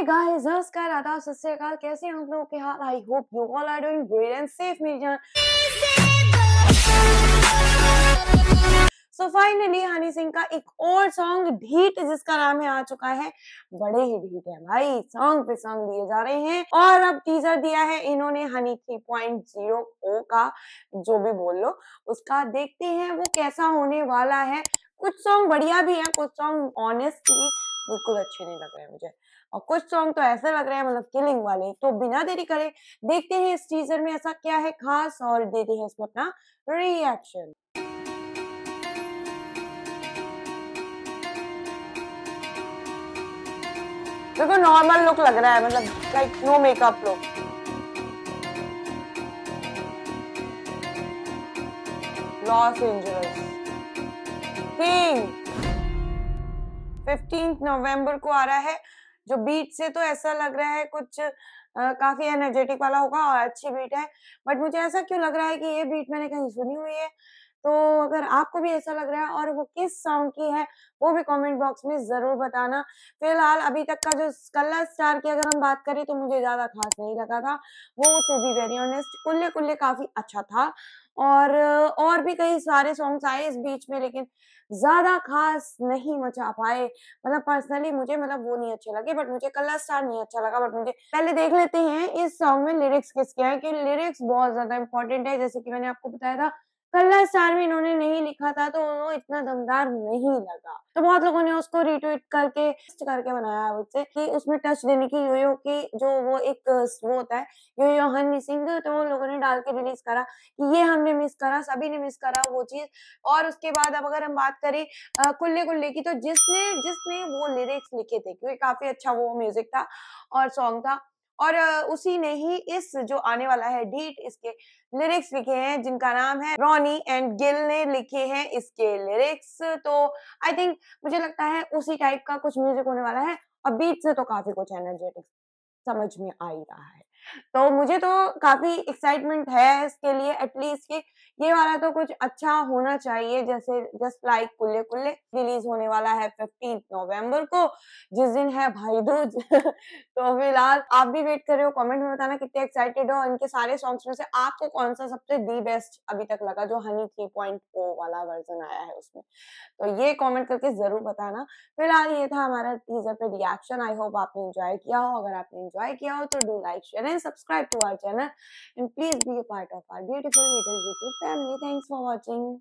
Hey नमस्कार आदाब सत्याकाल कैसे हैं आप लोगों के हाल I hope you all are doing great and safe मेरी जान सो फाइनली हनी सिंह का एक और सॉन्ग ढीट जिसका नाम है आ चुका है बड़े ही ढीट है भाई सॉन्ग पे सॉन्ग दिए जा रहे हैं और अब टीजर दिया है इन्होंने हनी थ्री पॉइंट जीरो ओ का जो भी बोल लो उसका देखते हैं वो कैसा होने वाला है कुछ सॉन्ग बढ़िया भी है कुछ सॉन्ग ऑनेस्टली बिल्कुल अच्छे नहीं लग रहे मुझे और कुछ सॉन्ग तो ऐसा लग रहे हैं मतलब किलिंग वाले तो बिना देरी करे देखते हैं इस टीजर में ऐसा क्या है खास और देते हैं इसमें अपना रिएक्शन देखो तो नॉर्मल लुक लग रहा है मतलब like no makeup look Los Angeles pink fifteenth नवंबर को आ रहा है जो बीट से तो ऐसा लग रहा है कुछ आ, काफी एनर्जेटिक वाला होगा और अच्छी बीट है बट मुझे ऐसा क्यों लग रहा है कि ये बीट मैंने कहीं सुनी हुई है तो अगर आपको भी ऐसा लग रहा है और वो किस साउंड की है वो भी कमेंट बॉक्स में ज़रूर बताना फिलहाल अभी तक का जो कलर स्टार की अगर हम बात करें तो मुझे ज़्यादा खास नहीं लगा था वो to be very honest Kulle Kulle काफ़ी अच्छा था और और भी कई सारे सॉन्ग्स आए इस बीच में लेकिन ज़्यादा खास नहीं मचा पाए मतलब पर्सनली मुझे मतलब वो नहीं अच्छे लगे बट मुझे कलर स्टार नहीं अच्छा लगा बट मुझे पहले देख लेते हैं इस सॉन्ग में लिरिक्स किसके हैं क्योंकि लिरिक्स बहुत ज़्यादा इंपॉर्टेंट है जैसे कि मैंने आपको बताया था कल्ला स्टार में इन्होंने नहीं लिखा था तो उन्होंने इतना दमदार नहीं लगा तो बहुत लोगों ने उसको रिट्वीट करके करके बनाया उससे कि उसमें टच देने की यो यो की जो वो एक वो होता है यो यो हनी सिंह तो वो लोगों ने डाल के रिलीज करा कि ये हमने मिस करा सभी ने मिस करा वो चीज और उसके बाद अब अगर हम बात करें कुल्ले कुल्ले की तो जिसने जिसने वो लिरिक्स लिखे थे क्योंकि काफी अच्छा वो म्यूजिक था और सॉन्ग था और उसी ने ही इस जो आने वाला है डीट इसके लिरिक्स लिखे हैं जिनका नाम है रॉनी एंड गिल ने लिखे हैं इसके लिरिक्स तो आई थिंक मुझे लगता है उसी टाइप का कुछ म्यूजिक होने वाला है और बीट से तो काफी कुछ एनर्जेटिक समझ में आ ही रहा है तो मुझे तो काफी एक्साइटमेंट है इसके लिए एटलीस्ट कि ये वाला तो कुछ अच्छा होना चाहिए जैसे just like Kulle Kulle release होने वाला है फिफ्टीन नवंबर को जिस दिन है भाई दूज तो फिलहाल आप भी वेट कर रहे हो कमेंट में बताना कितने एक्साइटेड हो इनके सारे सॉन्ग्स में से आपको कौन सा सबसे दी बेस्ट अभी तक लगा जो हनी थ्री पॉइंट फोर वाला वर्जन आया है उसमें तो ये कॉमेंट करके जरूर बताना फिलहाल ये था हमारा टीजर पे रिएक्शन आई होप आपने इंजॉय किया हो अगर आपने इंजॉय किया हो तो do like share and subscribe to our channel and please be a part of our beautiful little YouTube family. Thanks for watching.